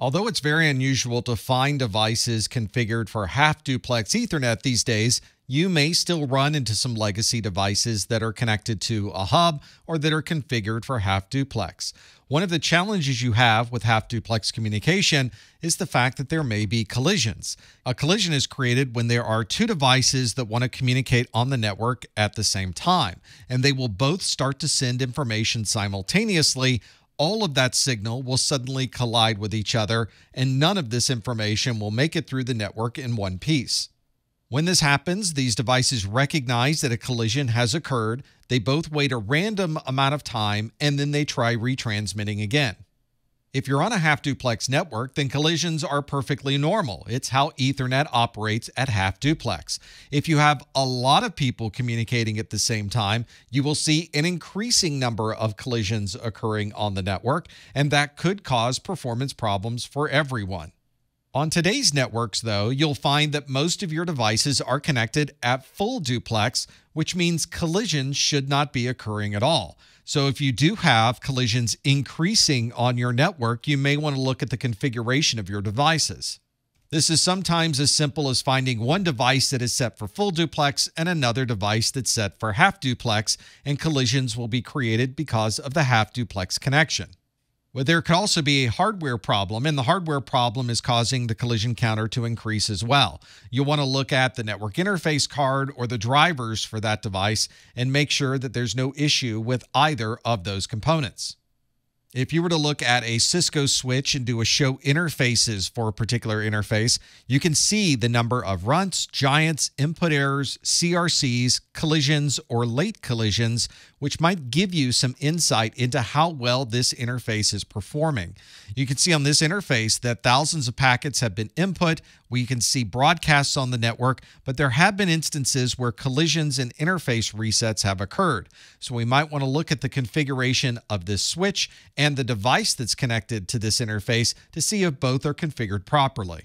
Although it's very unusual to find devices configured for half duplex Ethernet these days, you may still run into some legacy devices that are connected to a hub or that are configured for half duplex. One of the challenges you have with half duplex communication is the fact that there may be collisions. A collision is created when there are two devices that want to communicate on the network at the same time, and they will both start to send information simultaneously all of that signal will suddenly collide with each other, and none of this information will make it through the network in one piece. When this happens, these devices recognize that a collision has occurred, they both wait a random amount of time, and then they try retransmitting again. If you're on a half duplex network, then collisions are perfectly normal. It's how Ethernet operates at half duplex. If you have a lot of people communicating at the same time, you will see an increasing number of collisions occurring on the network, and that could cause performance problems for everyone. On today's networks, though, you'll find that most of your devices are connected at full duplex, which means collisions should not be occurring at all. So if you do have collisions increasing on your network, you may want to look at the configuration of your devices. This is sometimes as simple as finding one device that is set for full duplex and another device that's set for half duplex, and collisions will be created because of the half duplex connection. Well, there could also be a hardware problem, and the hardware problem is causing the collision counter to increase as well. You'll want to look at the network interface card or the drivers for that device and make sure that there's no issue with either of those components. If you were to look at a Cisco switch and do a show interfaces for a particular interface, you can see the number of runts, giants, input errors, CRCs, collisions, or late collisions, which might give you some insight into how well this interface is performing. You can see on this interface that thousands of packets have been input, we can see broadcasts on the network, but there have been instances where collisions and interface resets have occurred. So we might want to look at the configuration of this switch and the device that's connected to this interface to see if both are configured properly.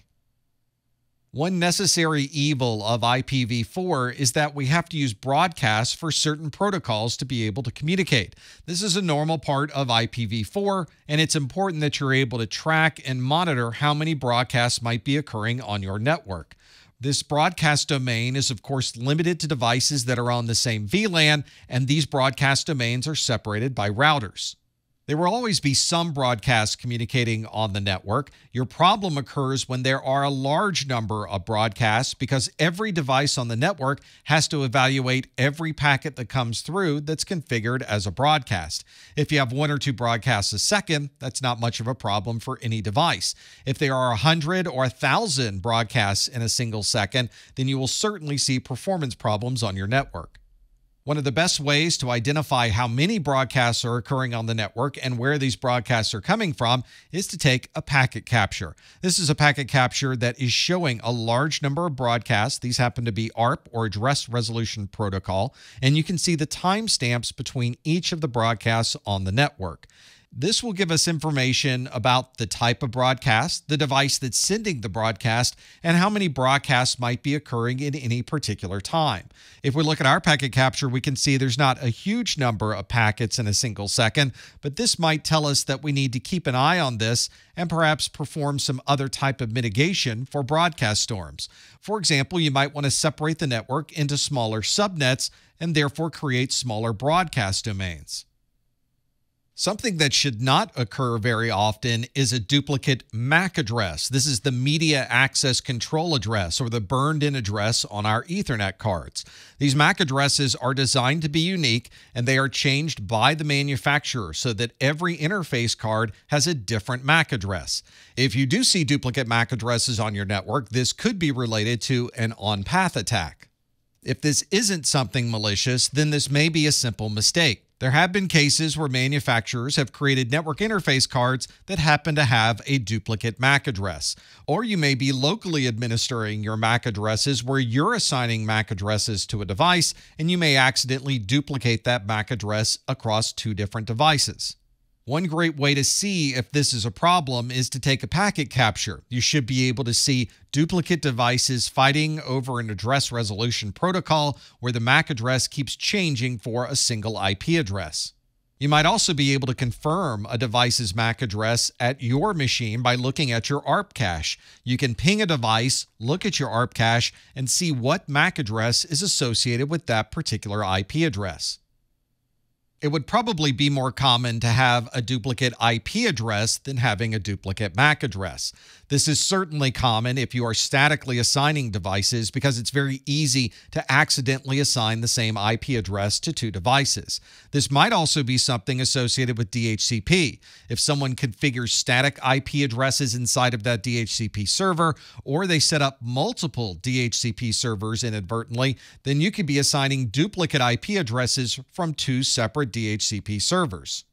One necessary evil of IPv4 is that we have to use broadcasts for certain protocols to be able to communicate. This is a normal part of IPv4, and it's important that you're able to track and monitor how many broadcasts might be occurring on your network. This broadcast domain is, of course, limited to devices that are on the same VLAN, and these broadcast domains are separated by routers. There will always be some broadcasts communicating on the network. Your problem occurs when there are a large number of broadcasts because every device on the network has to evaluate every packet that comes through that's configured as a broadcast. If you have one or two broadcasts a second, that's not much of a problem for any device. If there are 100 or 1,000 broadcasts in a single second, then you will certainly see performance problems on your network. One of the best ways to identify how many broadcasts are occurring on the network and where these broadcasts are coming from is to take a packet capture. This is a packet capture that is showing a large number of broadcasts. These happen to be ARP or Address Resolution Protocol, and you can see the timestamps between each of the broadcasts on the network. This will give us information about the type of broadcast, the device that's sending the broadcast, and how many broadcasts might be occurring in any particular time. If we look at our packet capture, we can see there's not a huge number of packets in a single second, but this might tell us that we need to keep an eye on this and perhaps perform some other type of mitigation for broadcast storms. For example, you might want to separate the network into smaller subnets and therefore create smaller broadcast domains. Something that should not occur very often is a duplicate MAC address. This is the media access control address or the burned in address on our Ethernet cards. These MAC addresses are designed to be unique and they are changed by the manufacturer so that every interface card has a different MAC address. If you do see duplicate MAC addresses on your network, this could be related to an on path attack. If this isn't something malicious, then this may be a simple mistake. There have been cases where manufacturers have created network interface cards that happen to have a duplicate MAC address. Or you may be locally administering your MAC addresses where you're assigning MAC addresses to a device and you may accidentally duplicate that MAC address across two different devices. One great way to see if this is a problem is to take a packet capture. You should be able to see duplicate devices fighting over an address resolution protocol where the MAC address keeps changing for a single IP address. You might also be able to confirm a device's MAC address at your machine by looking at your ARP cache. You can ping a device, look at your ARP cache, and see what MAC address is associated with that particular IP address it would probably be more common to have a duplicate IP address than having a duplicate MAC address. This is certainly common if you are statically assigning devices because it's very easy to accidentally assign the same IP address to two devices. This might also be something associated with DHCP. If someone configures static IP addresses inside of that DHCP server, or they set up multiple DHCP servers inadvertently, then you could be assigning duplicate IP addresses from two separate DHCP servers.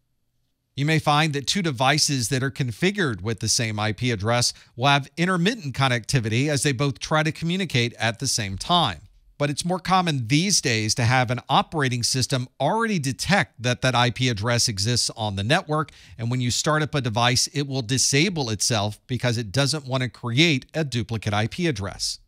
You may find that two devices that are configured with the same IP address will have intermittent connectivity as they both try to communicate at the same time. But it's more common these days to have an operating system already detect that that IP address exists on the network, and when you start up a device, it will disable itself because it doesn't want to create a duplicate IP address.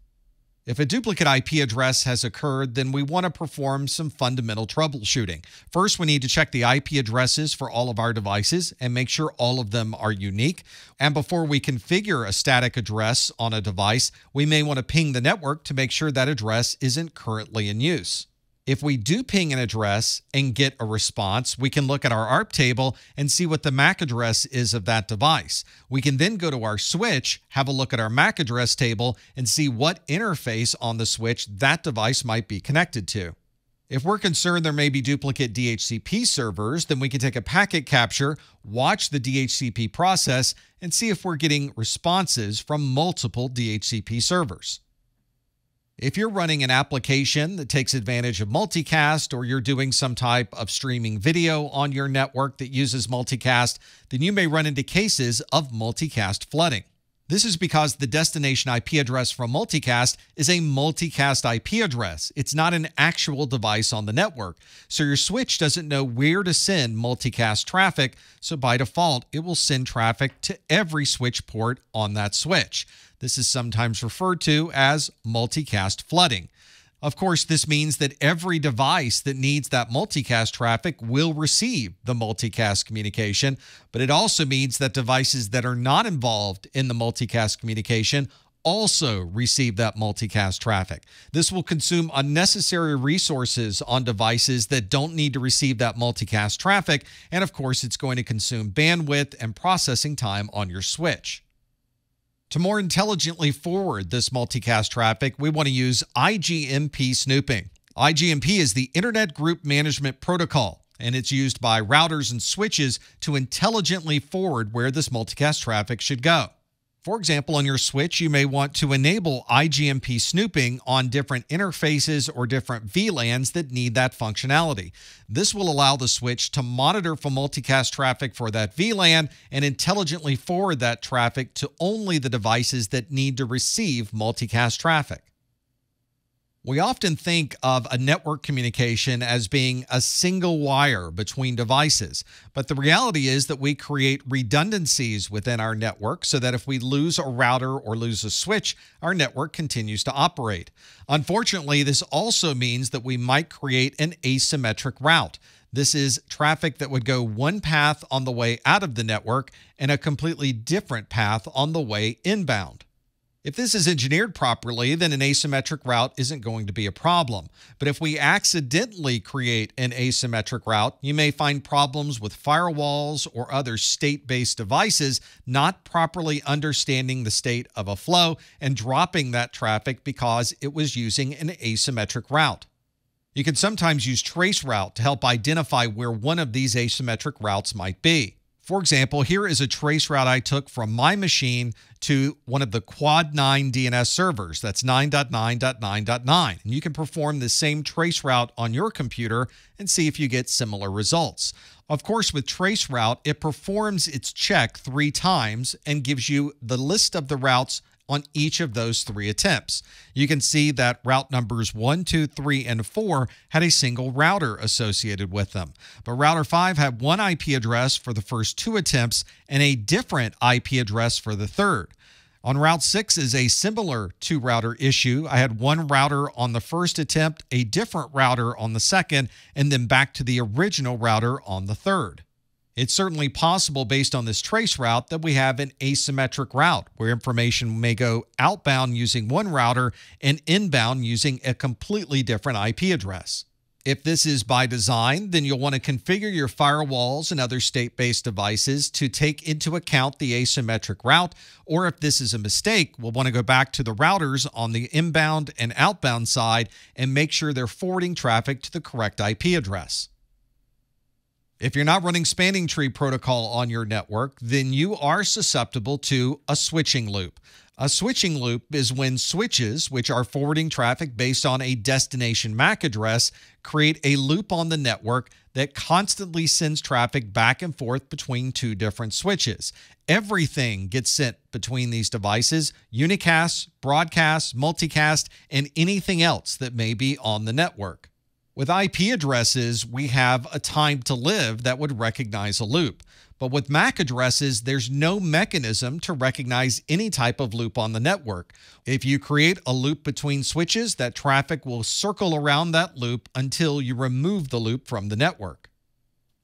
If a duplicate IP address has occurred, then we want to perform some fundamental troubleshooting. First, we need to check the IP addresses for all of our devices and make sure all of them are unique. And before we configure a static address on a device, we may want to ping the network to make sure that address isn't currently in use if we do ping an address and get a response, we can look at our ARP table and see what the MAC address is of that device. We can then go to our switch, have a look at our MAC address table, and see what interface on the switch that device might be connected to. If we're concerned there may be duplicate DHCP servers, then we can take a packet capture, watch the DHCP process, and see if we're getting responses from multiple DHCP servers. If you're running an application that takes advantage of multicast or you're doing some type of streaming video on your network that uses multicast, then you may run into cases of multicast flooding. This is because the destination IP address from multicast is a multicast IP address. It's not an actual device on the network. So your switch doesn't know where to send multicast traffic. So by default, it will send traffic to every switch port on that switch. This is sometimes referred to as multicast flooding. Of course, this means that every device that needs that multicast traffic will receive the multicast communication, but it also means that devices that are not involved in the multicast communication also receive that multicast traffic. This will consume unnecessary resources on devices that don't need to receive that multicast traffic, and of course, it's going to consume bandwidth and processing time on your switch. To more intelligently forward this multicast traffic, we want to use IGMP snooping. IGMP is the Internet Group Management Protocol, and it's used by routers and switches to intelligently forward where this multicast traffic should go. For example, on your switch, you may want to enable IGMP snooping on different interfaces or different VLANs that need that functionality. This will allow the switch to monitor for multicast traffic for that VLAN and intelligently forward that traffic to only the devices that need to receive multicast traffic. We often think of a network communication as being a single wire between devices, but the reality is that we create redundancies within our network so that if we lose a router or lose a switch, our network continues to operate. Unfortunately, this also means that we might create an asymmetric route. This is traffic that would go one path on the way out of the network and a completely different path on the way inbound. If this is engineered properly, then an asymmetric route isn't going to be a problem. But if we accidentally create an asymmetric route, you may find problems with firewalls or other state-based devices not properly understanding the state of a flow and dropping that traffic because it was using an asymmetric route. You can sometimes use traceroute to help identify where one of these asymmetric routes might be. For example, here is a trace route I took from my machine to one of the Quad 9 DNS servers. That's 9.9.9.9. And you can perform the same trace route on your computer and see if you get similar results. Of course, with trace route, it performs its check three times and gives you the list of the routes on each of those three attempts. You can see that route numbers 1, 2, 3, and 4 had a single router associated with them. But router 5 had one IP address for the first two attempts and a different IP address for the third. On Route 6 is a similar two router issue. I had one router on the first attempt, a different router on the second, and then back to the original router on the third. It's certainly possible based on this trace route that we have an asymmetric route where information may go outbound using one router and inbound using a completely different IP address. If this is by design, then you'll want to configure your firewalls and other state based devices to take into account the asymmetric route. Or if this is a mistake, we'll want to go back to the routers on the inbound and outbound side and make sure they're forwarding traffic to the correct IP address. If you're not running spanning tree protocol on your network, then you are susceptible to a switching loop. A switching loop is when switches, which are forwarding traffic based on a destination MAC address, create a loop on the network that constantly sends traffic back and forth between two different switches. Everything gets sent between these devices unicast, broadcast, multicast, and anything else that may be on the network. With IP addresses, we have a time to live that would recognize a loop. But with MAC addresses, there's no mechanism to recognize any type of loop on the network. If you create a loop between switches, that traffic will circle around that loop until you remove the loop from the network.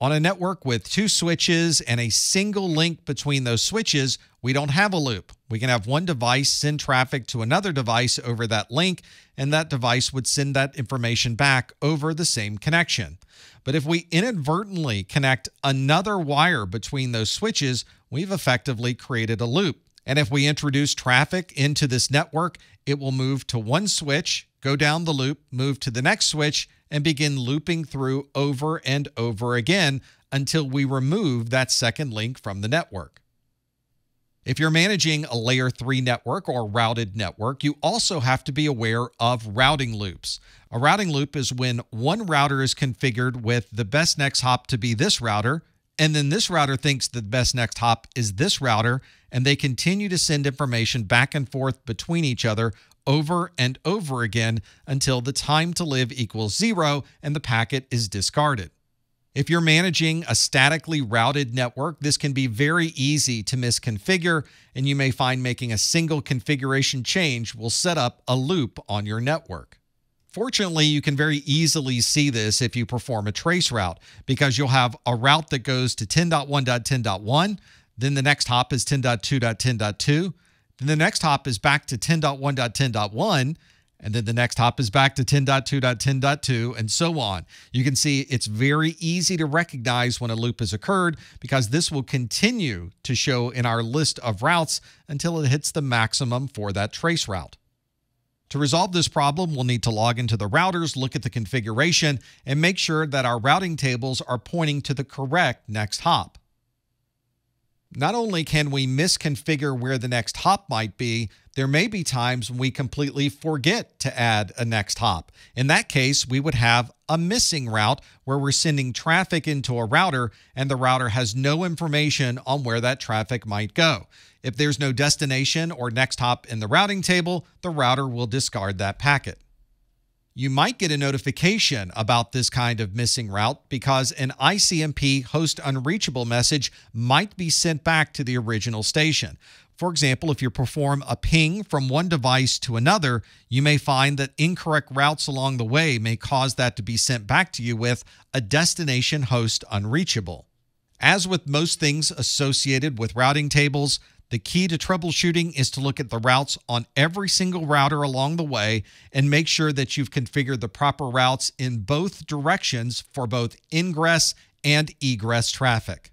On a network with two switches and a single link between those switches, we don't have a loop. We can have one device send traffic to another device over that link, and that device would send that information back over the same connection. But if we inadvertently connect another wire between those switches, we've effectively created a loop. And if we introduce traffic into this network, it will move to one switch go down the loop, move to the next switch, and begin looping through over and over again until we remove that second link from the network. If you're managing a layer 3 network or routed network, you also have to be aware of routing loops. A routing loop is when one router is configured with the best next hop to be this router, and then this router thinks the best next hop is this router, and they continue to send information back and forth between each other over and over again until the time to live equals zero and the packet is discarded. If you're managing a statically routed network, this can be very easy to misconfigure, and you may find making a single configuration change will set up a loop on your network. Fortunately, you can very easily see this if you perform a trace route because you'll have a route that goes to 10.1.10.1, then the next hop is 10.2.10.2, then the next hop is back to 10.1.10.1. And then the next hop is back to 10.2.10.2 and so on. You can see it's very easy to recognize when a loop has occurred because this will continue to show in our list of routes until it hits the maximum for that trace route. To resolve this problem, we'll need to log into the routers, look at the configuration, and make sure that our routing tables are pointing to the correct next hop. Not only can we misconfigure where the next hop might be, there may be times when we completely forget to add a next hop. In that case, we would have a missing route where we're sending traffic into a router and the router has no information on where that traffic might go. If there's no destination or next hop in the routing table, the router will discard that packet you might get a notification about this kind of missing route because an ICMP host unreachable message might be sent back to the original station. For example, if you perform a ping from one device to another, you may find that incorrect routes along the way may cause that to be sent back to you with a destination host unreachable. As with most things associated with routing tables, the key to troubleshooting is to look at the routes on every single router along the way and make sure that you've configured the proper routes in both directions for both ingress and egress traffic.